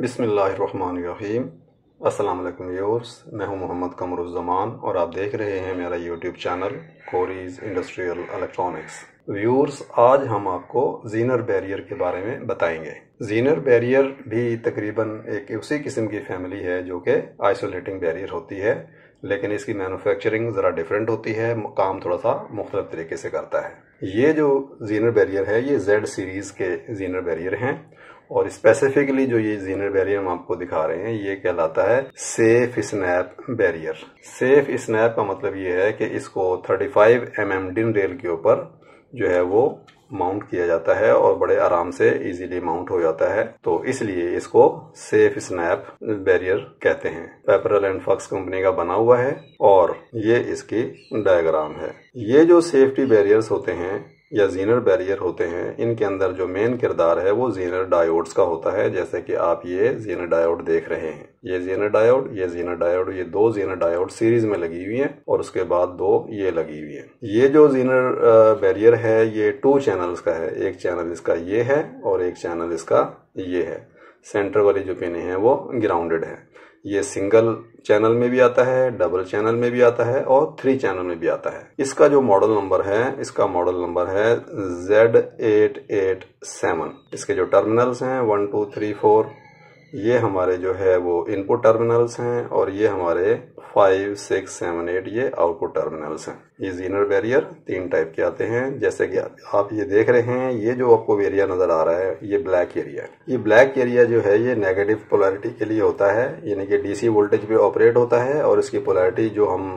बिसमीम वालेकुम व्यूअर्स मैं हूं मोहम्मद कमरुज़मान और आप देख रहे हैं मेरा यूट्यूब चैनल कोरीज इंडस्ट्रियल इलेक्ट्रॉनिक्स व्यूर्स आज हम आपको जीनर बैरियर के बारे में बताएंगे जीनर बैरियर भी तकरीबन एक उसी किस्म की फैमिली है जो कि आइसोलेटिंग बैरियर होती है लेकिन इसकी मैनुफेक्चरिंग ज़रा डिफरेंट होती है काम थोड़ा सा मुख्तलिफ तरीके से करता है ये जो जीनर बैरियर है ये जेड सीरीज़ के जीनर बैरियर हैं और स्पेसिफिकली जो ये जीनर बैरियर हम आपको दिखा रहे हैं ये कहलाता है safe snap barrier safe snap का मतलब ये है कि इसको 35 five mm M DIN rail के ऊपर जो है वो माउंट किया जाता है और बड़े आराम से इजीली माउंट हो जाता है तो इसलिए इसको सेफ स्नैप बैरियर कहते हैं पेपरल एंड फक्स कंपनी का बना हुआ है और ये इसकी डायग्राम है ये जो सेफ्टी बैरियर्स होते हैं या जीनर बैरियर होते हैं इनके अंदर जो मेन किरदार है वो जीनर डायोड्स का होता है जैसे कि आप ये जीनर डायोड देख रहे हैं ये जीनर डायोड ये जीनर डायोड ये दो जीनर डायोड सीरीज में लगी हुई है और उसके बाद दो ये लगी हुई है ये जो जीनर बैरियर है ये टू चैनल्स का है एक चैनल इसका ये है और एक चैनल इसका ये है सेंटर वाली जो पिने हैं वो ग्राउंडेड है ये सिंगल चैनल में भी आता है डबल चैनल में भी आता है और थ्री चैनल में भी आता है इसका जो मॉडल नंबर है इसका मॉडल नंबर है जेड एट एट सेवन इसके जो टर्मिनल्स हैं वन टू थ्री फोर ये हमारे जो है वो इनपुट टर्मिनल्स हैं और ये हमारे फाइव सिक्स सेवन एट ये आउटपुट टर्मिनल्स हैं ये जीनर बैरियर तीन टाइप के आते हैं जैसे कि आप ये देख रहे हैं ये जो आपको एरिया नजर आ रहा है ये ब्लैक एरिया ये ब्लैक एरिया जो है ये नेगेटिव पोलैरिटी के लिए होता है यानी कि डीसी वोल्टेज पे ऑपरेट होता है और इसकी पोलैरिटी जो हम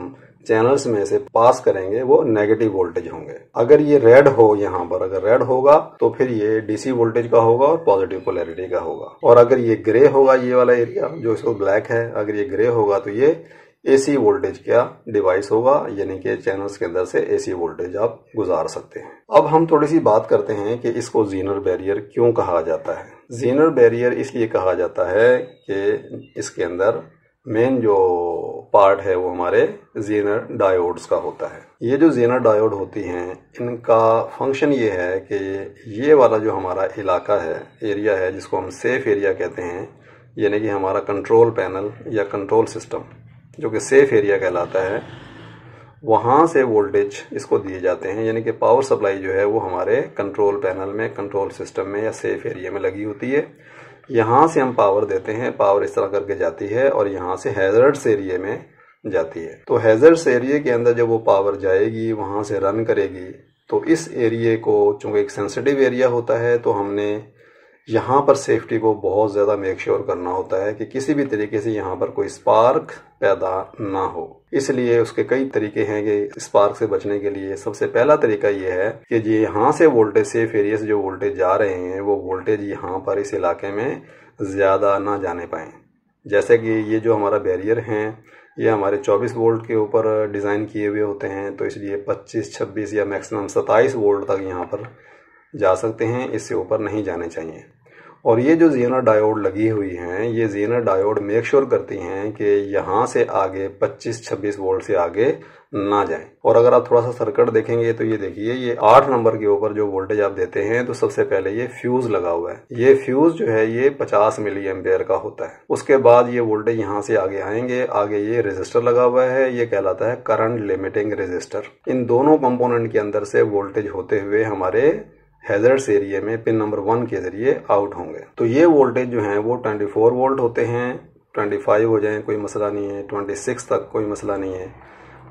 चैनल्स में से पास करेंगे वो नेगेटिव वोल्टेज होंगे अगर ये रेड हो यहाँ पर अगर रेड होगा तो फिर ये डीसी वोल्टेज का होगा और पॉजिटिव पोलैरिटी का होगा और अगर ये ग्रे होगा ये वाला एरिया जो इसको ब्लैक है अगर ये ग्रे होगा तो ये एसी वोल्टेज का डिवाइस होगा यानी कि चैनल्स के अंदर से एसी वोल्टेज आप गुजार सकते हैं अब हम थोड़ी सी बात करते हैं कि इसको जीनर बैरियर क्यों कहा जाता है जीनर बैरियर इसलिए कहा जाता है कि इसके अंदर मेन जो पार्ट है वो हमारे जीनर डायोड्स का होता है ये जो जीनर डायोड होती हैं इनका फंक्शन ये है कि ये वाला जो हमारा इलाका है एरिया है जिसको हम सेफ एरिया कहते हैं यानी कि हमारा कंट्रोल पैनल या कंट्रोल सिस्टम जो कि सेफ एरिया कहलाता है वहाँ से वोल्टेज इसको दिए जाते हैं यानी कि पावर सप्लाई जो है वो हमारे कंट्रोल पैनल में कंट्रोल सिस्टम में या सेफ एरिया में लगी होती है यहाँ से हम पावर देते हैं पावर इस तरह करके जाती है और यहाँ से हैजर्ड्स एरिए में जाती है तो हैजर्ड्स एरिए के अंदर जब वो पावर जाएगी वहाँ से रन करेगी तो इस एरिए को चूंकि एक सेंसिटिव एरिया होता है तो हमने यहाँ पर सेफ्टी को बहुत ज़्यादा मेक श्योर करना होता है कि किसी भी तरीके से यहाँ पर कोई स्पार्क पैदा ना हो इसलिए उसके कई तरीके हैं कि स्पार्क से बचने के लिए सबसे पहला तरीका यह है कि जी यहाँ से वोल्टेज सेफ एरिया से जो वोल्टेज जा रहे हैं वो वोल्टेज यहाँ पर इस इलाके में ज़्यादा ना जाने पाए जैसे कि ये जो हमारा बैरियर हैं ये हमारे 24 वोल्ट के ऊपर डिज़ाइन किए हुए होते हैं तो इसलिए 25, 26 या मैक्सिमम 27 वोल्ट तक यहाँ पर जा सकते हैं इससे ऊपर नहीं जाने चाहिए और ये जो जीना डायोड लगी हुई हैं ये जीना डायोड मेक श्योर करती हैं कि यहाँ से आगे 25-26 वोल्ट से आगे ना जाएं और अगर आप थोड़ा सा सर्किट देखेंगे तो ये देखिए ये आठ नंबर के ऊपर जो वोल्टेज आप देते हैं तो सबसे पहले ये फ्यूज लगा हुआ है ये फ्यूज जो है ये 50 मिली एम्पेयर का होता है उसके बाद ये वोल्टेज यहाँ से आगे आएंगे आगे ये रेजिस्टर लगा हुआ है ये कहलाता है करंट लिमिटिंग रेजिस्टर इन दोनों कम्पोनेंट के अंदर से वोल्टेज होते हुए हमारे हैजर्ड्स एरिया में पिन नंबर वन के जरिए आउट होंगे तो ये वोल्टेज जो है वो 24 वोल्ट होते हैं 25 हो जाए कोई मसला नहीं है 26 तक कोई मसला नहीं है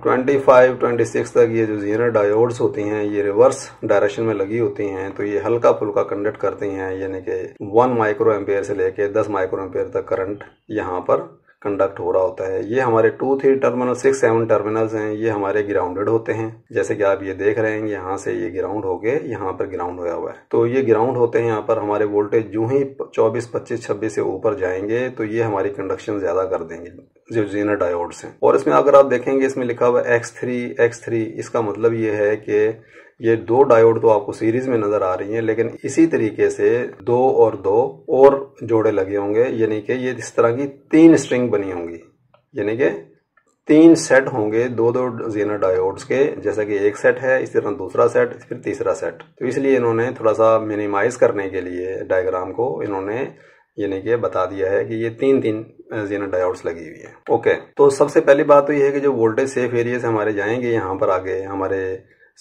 25, 26 तक ये जो जीरो डायोड्स होती हैं ये रिवर्स डायरेक्शन में लगी होती हैं तो ये हल्का फुल्का कंडक्ट करती हैं यानी कि वन माइक्रो एम्पेयर से लेके दस माइक्रो एम्पेयर तक करंट यहाँ पर कंडक्ट हो रहा होता है ये हमारे two three terminal six seven terminals हैं ये हमारे ग्राउंडेड होते हैं जैसे कि आप ये देख रहे हैं यहाँ से ये ग्राउंड हो गए यहाँ पर ग्राउंड होया हुआ है तो ये ग्राउंड होते हैं यहाँ पर हमारे वोल्टेज जो ही चौबीस पच्चीस छब्बीस से ऊपर जाएंगे तो ये हमारी कंडक्शन ज्यादा कर देंगे जो जीनर डायोड्स हैं और इसमें अगर आप देखेंगे इसमें लिखा हुआ एक्स थ्री एक्स थ्री इसका मतलब ये है कि ये दो डायोड तो आपको सीरीज में नजर आ रही हैं लेकिन इसी तरीके से दो और दो और जोड़े लगे होंगे यानी कि ये इस तरह की तीन स्ट्रिंग बनी होंगी यानी कि तीन सेट होंगे दो दो जीनर डायोड्स के जैसे कि एक सेट है इसी तरह दूसरा सेट फिर तीसरा सेट तो इसलिए इन्होंने थोड़ा सा मिनिमाइज करने के लिए डायग्राम को इन्होंने यानी कि बता दिया है कि ये तीन तीन जीनर डायोड्स लगी हुई है ओके तो सबसे पहली बात तो ये है कि जो वोल्टेज सेफ एरिया से हमारे जाएंगे यहाँ पर आगे हमारे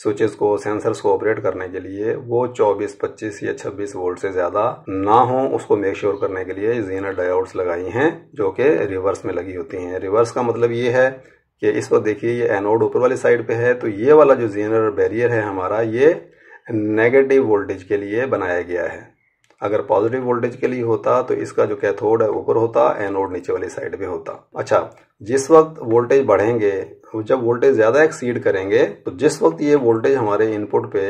स्विचेस को सेंसर्स को ऑपरेट करने के लिए वो 24, 25 या 26 वोल्ट से ज़्यादा ना हो उसको मेक श्योर करने के लिए जीनर डायोड्स लगाई हैं जो कि रिवर्स में लगी होती हैं रिवर्स का मतलब ये है कि इस वक्त देखिए ये एनोड ऊपर वाली साइड पे है तो ये वाला जो जीनर बैरियर है हमारा ये नेगेटिव वोल्टेज के लिए बनाया गया है अगर पॉजिटिव वोल्टेज के लिए होता तो इसका जो कैथोड है ऊपर होता एनोड नीचे वाली साइड पे होता अच्छा जिस वक्त वोल्टेज बढ़ेंगे जब वोल्टेज ज़्यादा एक्सीड करेंगे तो जिस वक्त ये वोल्टेज हमारे इनपुट पे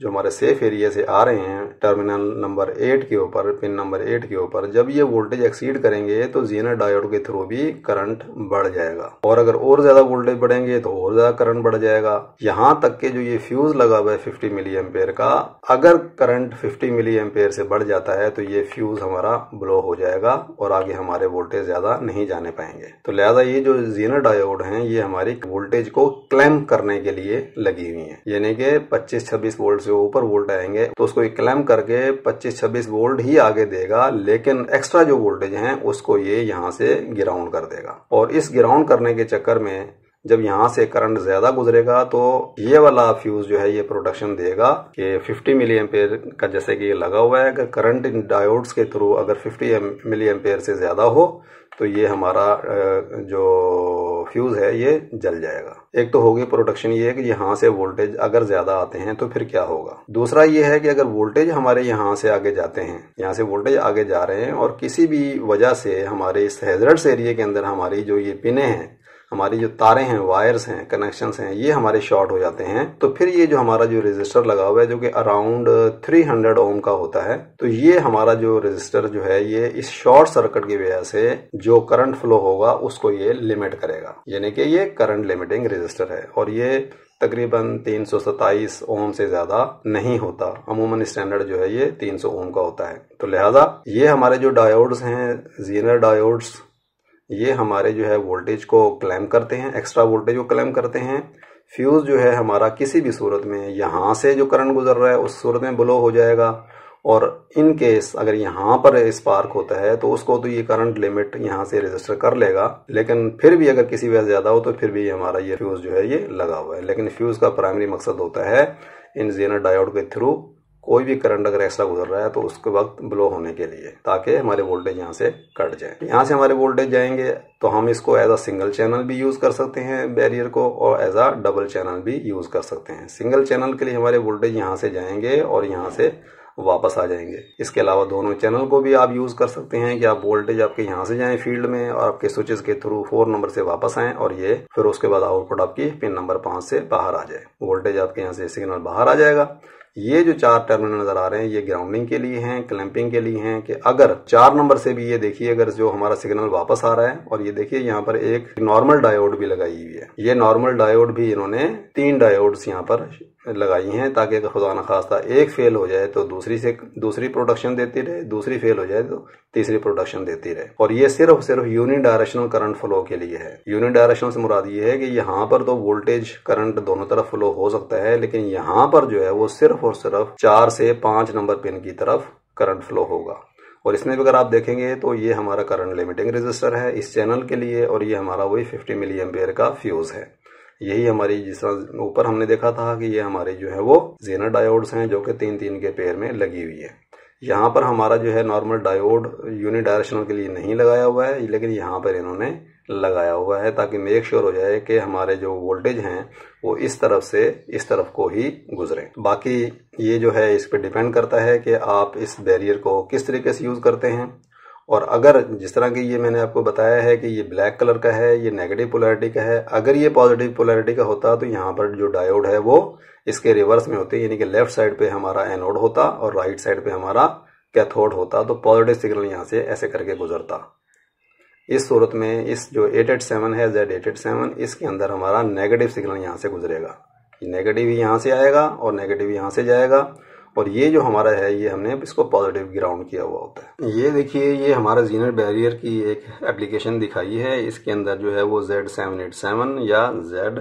जो हमारे सेफ एरिया से आ रहे हैं टर्मिनल नंबर एट के ऊपर पिन नंबर एट के ऊपर जब ये वोल्टेज एक्सीड करेंगे तो जीना डायोड के थ्रू भी करंट बढ़ जाएगा और अगर और ज़्यादा वोल्टेज बढ़ेंगे तो और ज़्यादा करंट बढ़ जाएगा यहाँ तक के जो ये फ्यूज़ लगा हुआ है फिफ्टी मिली एमपेयर का अगर करंट फिफ्टी मिली एमपेयर से बढ़ जाता है तो ये फ्यूज़ हमारा ब्लो हो जाएगा और आगे हमारे वोल्टेज ज़्यादा नहीं जाने पाएंगे तो लिहाजा ये जो जीनर डायोड हैं ये हमारी वोल्टेज को क्लैम करने के लिए लगी हुई हैं यानी कि 25-26 वोल्ट से ऊपर वोल्ट आएंगे तो उसको क्लैम करके 25-26 वोल्ट ही आगे देगा लेकिन एक्स्ट्रा जो वोल्टेज है उसको ये यहाँ से गिराउंड कर देगा और इस गिराउंड करने के चक्कर में जब यहाँ से करंट ज्यादा गुजरेगा तो ये वाला फ्यूज जो है ये प्रोडक्शन देगा कि 50 मिली एम्पेयर का जैसे कि ये लगा हुआ है अगर करंट इन डायोड्स के थ्रू अगर 50 मिली एम्पेयर से ज्यादा हो तो ये हमारा जो फ्यूज है ये जल जाएगा एक तो होगी प्रोडक्शन ये कि यहाँ से वोल्टेज अगर ज्यादा आते हैं तो फिर क्या होगा दूसरा ये है कि अगर वोल्टेज हमारे यहाँ से आगे जाते हैं यहाँ से वोल्टेज आगे जा रहे हैं और किसी भी वजह से हमारे इस हेजरट्स एरिया के अंदर हमारी जो ये पिने हैं हमारी जो तारे हैं वायर्स हैं कनेक्शंस हैं ये हमारे शॉर्ट हो जाते हैं तो फिर ये जो हमारा जो रजिस्टर लगा हुआ है जो कि अराउंड 300 ओम का होता है तो ये हमारा जो रजिस्टर जो है ये इस शॉर्ट सर्किट की वजह से जो करंट फ्लो होगा उसको ये लिमिट करेगा यानी कि ये करंट लिमिटिंग रजिस्टर है और ये तकरीबन तीन ओम से ज्यादा नहीं होता अमूमन स्टैंडर्ड जो है ये 300 ओम का होता है तो लिहाजा ये हमारे जो डायोड्स हैं जीनर डायोड्स ये हमारे जो है वोल्टेज को क्लेम करते हैं एक्स्ट्रा वोल्टेज को क्लेम करते हैं फ्यूज़ जो है हमारा किसी भी सूरत में यहाँ से जो करंट गुजर रहा है उस सूरत में ब्लो हो जाएगा और इन केस अगर यहाँ पर स्पार्क होता है तो उसको तो ये करंट लिमिट यहाँ से रजिस्टर कर लेगा लेकिन फिर भी अगर किसी वजह ज़्यादा हो तो फिर भी हमारा ये फ्यूज़ जो है ये लगा हुआ है लेकिन फ्यूज़ का प्राइमरी मकसद होता है इन जीनर डायोड के थ्रू कोई भी करंट अगर ऐसा गुजर रहा है तो उसके वक्त ब्लो होने के लिए ताकि हमारे वोल्टेज यहाँ से कट जाए यहाँ से हमारे वोल्टेज जाएंगे तो हम इसको एज अ सिंगल चैनल भी यूज कर सकते हैं बैरियर को और एज अ डबल चैनल भी यूज कर सकते हैं सिंगल चैनल के लिए हमारे वोल्टेज यहाँ से जाएंगे और यहाँ से वापस आ जाएंगे इसके अलावा दोनों चैनल को भी आप यूज कर सकते हैं कि आप वोल्टेज आपके यहाँ से जाएं फील्ड में और आपके स्विचेस के थ्रू फोर नंबर से वापस आएं और ये फिर उसके बाद आउटपुट आपकी पिन नंबर पांच से बाहर आ जाए वोल्टेज आपके यहाँ से सिग्नल बाहर आ जाएगा ये जो चार टर्मिनल नजर आ रहे हैं ये ग्राउंडिंग के लिए हैं क्लैंपिंग के लिए हैं कि अगर चार नंबर से भी ये देखिए अगर जो हमारा सिग्नल वापस आ रहा है और ये देखिए यहाँ पर एक नॉर्मल डायोड भी लगाई हुई है ये नॉर्मल डायोड भी इन्होंने तीन डायोड्स यहाँ पर लगाई हैं ताकि अगर खुदा न खास्ता एक फेल हो जाए तो दूसरी से दूसरी प्रोडक्शन देती रहे दूसरी फेल हो जाए तो तीसरी प्रोडक्शन देती रहे और ये सिर्फ सिर्फ यूनि डायरेक्शनल करंट फ्लो के लिए है यूनि डायरेक्शनल से मुराद ये है कि यहाँ पर तो वोल्टेज करंट दोनों तरफ फ्लो हो सकता है लेकिन यहाँ पर जो है वो सिर्फ और सिर्फ चार से पांच नंबर पिन की तरफ करंट फ्लो होगा और इसमें भी अगर आप देखेंगे तो ये हमारा करंट लिमिटिंग रजिस्टर है इस चैनल के लिए और ये हमारा वही फिफ्टी मिली एम्पेयर का फ्यूज है यही हमारी जिस तरह ऊपर हमने देखा था कि ये हमारे जो है वो जेनर डायोड्स हैं जो कि तीन तीन के पेयर में लगी हुई है यहाँ पर हमारा जो है नॉर्मल डायोड यूनिडायरेक्शनल के लिए नहीं लगाया हुआ है लेकिन यहाँ पर इन्होंने लगाया हुआ है ताकि मेक श्योर हो जाए कि हमारे जो वोल्टेज हैं वो इस तरफ से इस तरफ को ही गुजरे बाकी ये जो है इस पर डिपेंड करता है कि आप इस बैरियर को किस तरीके से यूज़ करते हैं और अगर जिस तरह की ये मैंने आपको बताया है कि ये ब्लैक कलर का है ये नेगेटिव पोलैरिटी का है अगर ये पॉजिटिव पोलैरिटी का होता तो यहाँ पर जो डायोड है वो इसके रिवर्स में होते यानी कि लेफ्ट साइड पे हमारा एनोड होता और राइट साइड पे हमारा कैथोड होता तो पॉजिटिव सिग्नल यहाँ से ऐसे करके गुजरता इस सूरत में इस जो एट एट सेवन है जेड एट एट सेवन इसके अंदर हमारा नेगेटिव सिग्नल यहाँ से गुजरेगा नेगेटिव यहाँ से आएगा और नेगेटिव यहाँ से जाएगा और ये जो हमारा है ये हमने इसको पॉजिटिव ग्राउंड किया हुआ होता है ये देखिए ये हमारा जीनर बैरियर की एक एप्लीकेशन दिखाई है इसके अंदर जो है वो जेड सेवन एट सेवन या जेड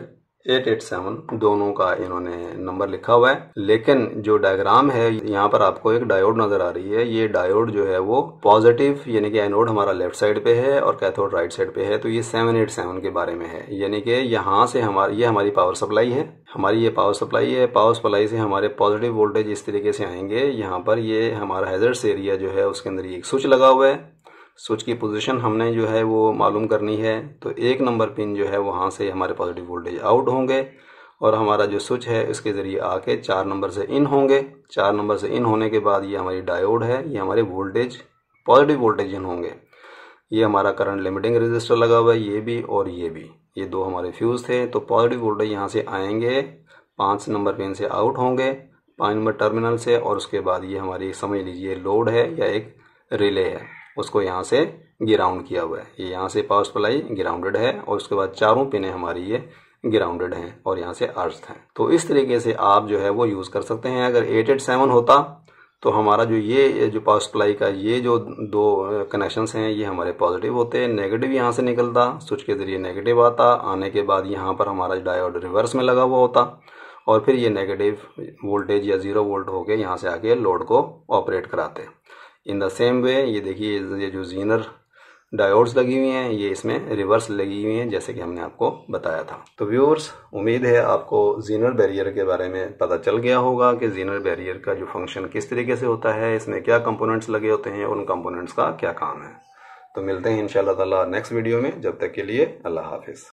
एट एट सेवन दोनों का इन्होंने नंबर लिखा हुआ है लेकिन जो डायग्राम है यहाँ पर आपको एक डायोड नजर आ रही है ये डायोड जो है वो पॉजिटिव यानी कि एनोड हमारा लेफ्ट साइड पे है और कैथोड राइट साइड पे है तो ये सेवन एट सेवन के बारे में है यानी कि यहाँ से हमारी ये हमारी पावर सप्लाई है हमारी ये पावर सप्लाई है पावर सप्लाई से हमारे पॉजिटिव वोल्टेज इस तरीके से आएंगे यहाँ पर ये हमारा हेजर्ट्स एरिया जो है उसके अंदर ये एक स्विच लगा हुआ है स्विच की पोजीशन हमने जो है वो मालूम करनी है तो एक नंबर पिन जो है वहाँ से हमारे पॉजिटिव वोल्टेज आउट होंगे और हमारा जो स्विच है इसके ज़रिए आके चार नंबर से इन होंगे चार नंबर से इन होने के बाद ये हमारी डायोड है ये हमारे वोल्टेज पॉजिटिव वोल्टेज इन होंगे ये हमारा करंट लिमिटिंग रजिस्टर लगा हुआ है ये भी और ये भी ये दो हमारे फ्यूज़ थे तो पॉजिटिव वोल्टेज यहाँ से आएंगे पाँच नंबर पिन से आउट होंगे पाँच नंबर टर्मिनल से और उसके बाद ये हमारी समझ लीजिए लोड है या एक रिले है उसको यहाँ से ग्राउंड किया हुआ है ये यहाँ से पावर सप्लाई ग्राउंडेड है और उसके बाद चारों पिने हमारी ये ग्राउंडेड हैं और यहाँ से अर्थ हैं तो इस तरीके से आप जो है वो यूज़ कर सकते हैं अगर एट एट सेवन होता तो हमारा जो ये जो पावर सप्लाई का ये जो दो कनेक्शंस हैं ये हमारे पॉजिटिव होते हैं नेगेटिव यहाँ से निकलता स्विच के ज़रिए नेगेटिव आता आने के बाद यहाँ पर हमारा डायोड रिवर्स में लगा हुआ होता और फिर ये नेगेटिव वोल्टेज या ज़ीरो वोल्ट होके यहाँ से आके लोड को ऑपरेट कराते इन द सेम वे ये देखिए ये जो जीनर डायोड्स लगी हुई हैं ये इसमें रिवर्स लगी हुई हैं जैसे कि हमने आपको बताया था तो व्यूअर्स उम्मीद है आपको जीनर बैरियर के बारे में पता चल गया होगा कि जीनर बैरियर का जो फंक्शन किस तरीके से होता है इसमें क्या कंपोनेंट्स लगे होते हैं उन कंपोनेंट्स का क्या काम है तो मिलते हैं इन ताला नेक्स्ट वीडियो में जब तक के लिए अल्लाह हाफिज़